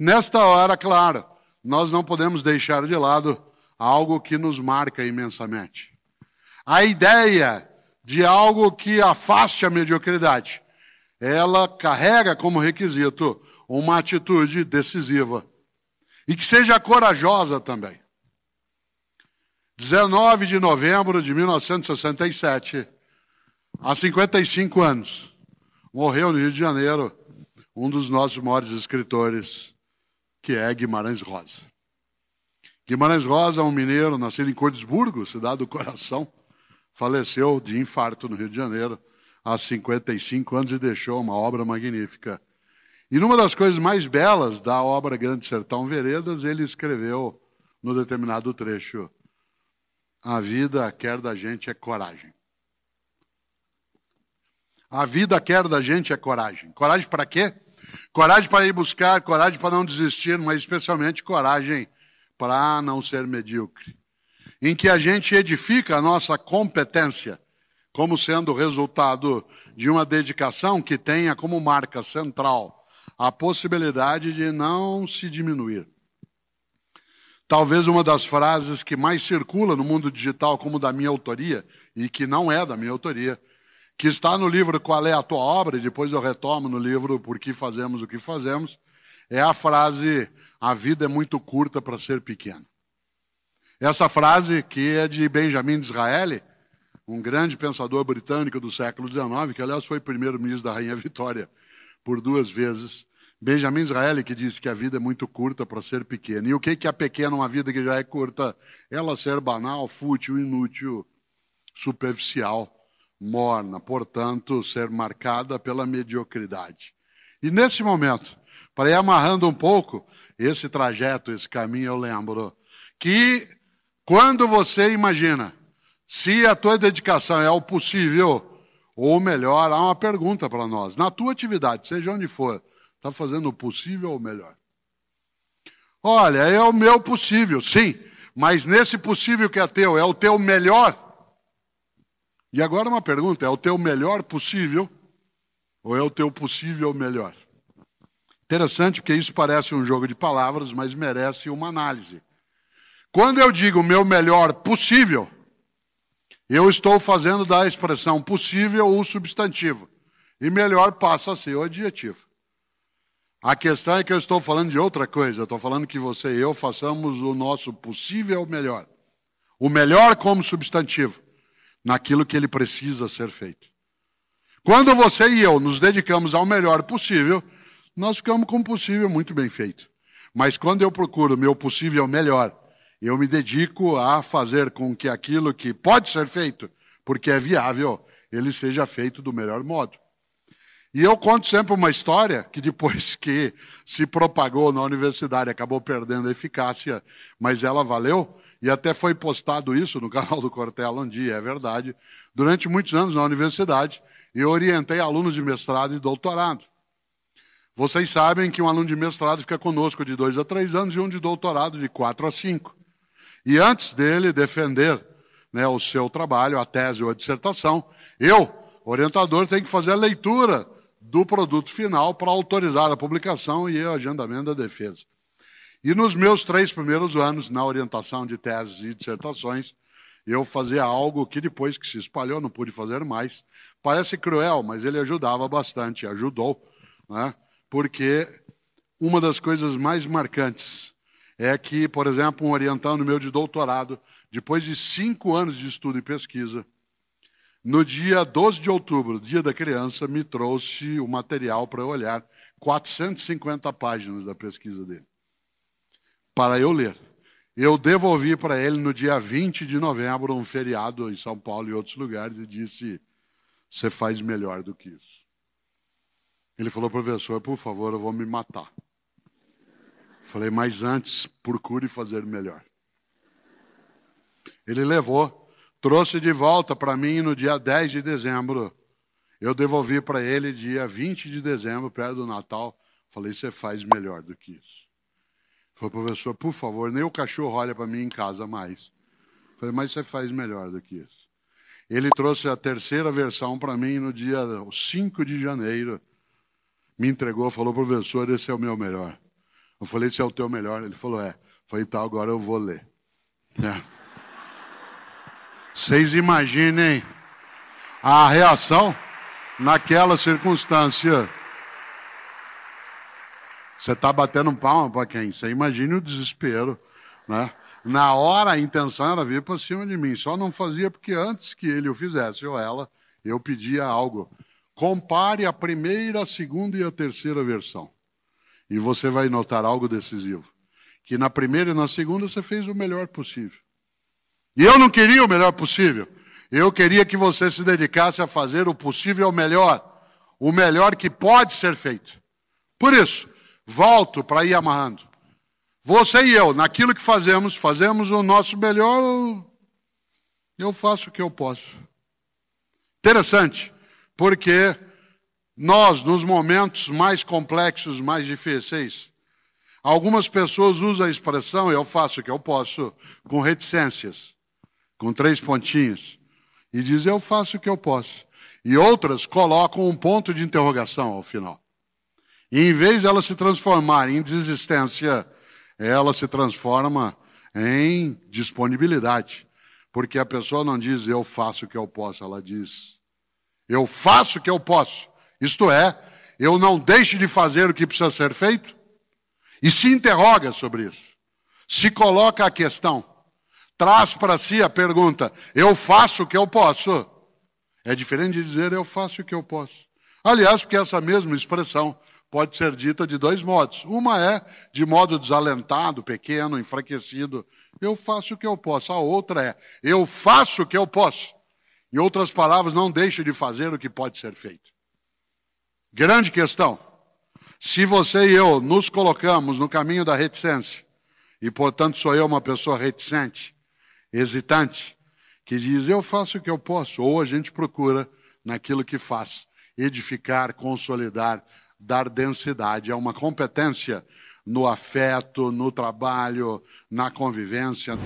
Nesta hora, claro, nós não podemos deixar de lado algo que nos marca imensamente. A ideia de algo que afaste a mediocridade, ela carrega como requisito uma atitude decisiva e que seja corajosa também. 19 de novembro de 1967, há 55 anos, morreu no Rio de Janeiro um dos nossos maiores escritores, que é Guimarães Rosa. Guimarães Rosa é um mineiro nascido em Cordesburgo, cidade do coração, faleceu de infarto no Rio de Janeiro há 55 anos e deixou uma obra magnífica. E numa das coisas mais belas da obra Grande Sertão Veredas, ele escreveu no determinado trecho: A vida quer da gente é coragem. A vida quer da gente é coragem. Coragem para quê? Coragem para ir buscar, coragem para não desistir, mas especialmente coragem para não ser medíocre. Em que a gente edifica a nossa competência como sendo resultado de uma dedicação que tenha como marca central a possibilidade de não se diminuir. Talvez uma das frases que mais circula no mundo digital como da minha autoria, e que não é da minha autoria, que está no livro Qual é a tua obra, e depois eu retomo no livro Por que fazemos o que fazemos, é a frase A vida é muito curta para ser pequena. Essa frase que é de Benjamin Disraeli, um grande pensador britânico do século XIX, que aliás foi primeiro-ministro da Rainha Vitória por duas vezes. Benjamin Disraeli que disse que a vida é muito curta para ser pequena. E o que que é pequena uma vida que já é curta? Ela ser banal, fútil, inútil, superficial morna, portanto, ser marcada pela mediocridade. E nesse momento, para ir amarrando um pouco esse trajeto, esse caminho, eu lembro que quando você imagina, se a tua dedicação é o possível, ou melhor, há uma pergunta para nós. Na tua atividade, seja onde for, está fazendo o possível ou melhor? Olha, é o meu possível, sim, mas nesse possível que é teu, é o teu melhor? E agora uma pergunta: é o teu melhor possível ou é o teu possível melhor? Interessante, porque isso parece um jogo de palavras, mas merece uma análise. Quando eu digo meu melhor possível, eu estou fazendo da expressão possível o substantivo. E melhor passa a ser o adjetivo. A questão é que eu estou falando de outra coisa. Eu estou falando que você e eu façamos o nosso possível melhor. O melhor como substantivo naquilo que ele precisa ser feito. Quando você e eu nos dedicamos ao melhor possível, nós ficamos com o possível muito bem feito. Mas quando eu procuro meu possível melhor, eu me dedico a fazer com que aquilo que pode ser feito, porque é viável, ele seja feito do melhor modo. E eu conto sempre uma história que depois que se propagou na universidade acabou perdendo a eficácia, mas ela valeu e até foi postado isso no canal do Cortella um dia, é verdade. Durante muitos anos na universidade, eu orientei alunos de mestrado e doutorado. Vocês sabem que um aluno de mestrado fica conosco de dois a três anos e um de doutorado de quatro a cinco. E antes dele defender né, o seu trabalho, a tese ou a dissertação, eu, orientador, tenho que fazer a leitura do produto final para autorizar a publicação e o agendamento da defesa. E nos meus três primeiros anos, na orientação de teses e dissertações, eu fazia algo que depois que se espalhou, não pude fazer mais. Parece cruel, mas ele ajudava bastante, ajudou, né? porque uma das coisas mais marcantes é que, por exemplo, um orientando meu de doutorado, depois de cinco anos de estudo e pesquisa, no dia 12 de outubro, dia da criança, me trouxe o material para eu olhar, 450 páginas da pesquisa dele para eu ler. Eu devolvi para ele no dia 20 de novembro, um feriado em São Paulo e outros lugares, e disse: Você faz melhor do que isso. Ele falou: Professor, por favor, eu vou me matar. Falei: Mas antes, procure fazer melhor. Ele levou, trouxe de volta para mim no dia 10 de dezembro. Eu devolvi para ele dia 20 de dezembro, perto do Natal. Falei: Você faz melhor do que isso. Falei, professor, por favor, nem o cachorro olha para mim em casa mais. Falei, mas você faz melhor do que isso. Ele trouxe a terceira versão para mim no dia 5 de janeiro. Me entregou, falou, professor, esse é o meu melhor. Eu falei, esse é o teu melhor. Ele falou, é. falei, tá, agora eu vou ler. Né? Vocês imaginem a reação naquela circunstância. Você está batendo palma para quem? Você imagina o desespero, né? Na hora a intenção era vir para cima de mim, só não fazia porque antes que ele o fizesse ou ela, eu pedia algo. Compare a primeira, a segunda e a terceira versão. E você vai notar algo decisivo, que na primeira e na segunda você fez o melhor possível. E eu não queria o melhor possível. Eu queria que você se dedicasse a fazer o possível melhor, o melhor que pode ser feito. Por isso, Volto para ir amarrando. Você e eu, naquilo que fazemos, fazemos o nosso melhor, eu faço o que eu posso. Interessante, porque nós, nos momentos mais complexos, mais difíceis, algumas pessoas usam a expressão eu faço o que eu posso com reticências, com três pontinhos, e dizem eu faço o que eu posso. E outras colocam um ponto de interrogação ao final. E em vez de ela se transformar em desistência, ela se transforma em disponibilidade. Porque a pessoa não diz eu faço o que eu posso, ela diz eu faço o que eu posso. Isto é, eu não deixo de fazer o que precisa ser feito. E se interroga sobre isso. Se coloca a questão. Traz para si a pergunta: eu faço o que eu posso. É diferente de dizer eu faço o que eu posso. Aliás, porque essa mesma expressão pode ser dita de dois modos. Uma é de modo desalentado, pequeno, enfraquecido. Eu faço o que eu posso. A outra é eu faço o que eu posso. Em outras palavras, não deixe de fazer o que pode ser feito. Grande questão. Se você e eu nos colocamos no caminho da reticência, e portanto sou eu uma pessoa reticente, hesitante, que diz eu faço o que eu posso, ou a gente procura naquilo que faz edificar, consolidar dar densidade. É uma competência no afeto, no trabalho, na convivência.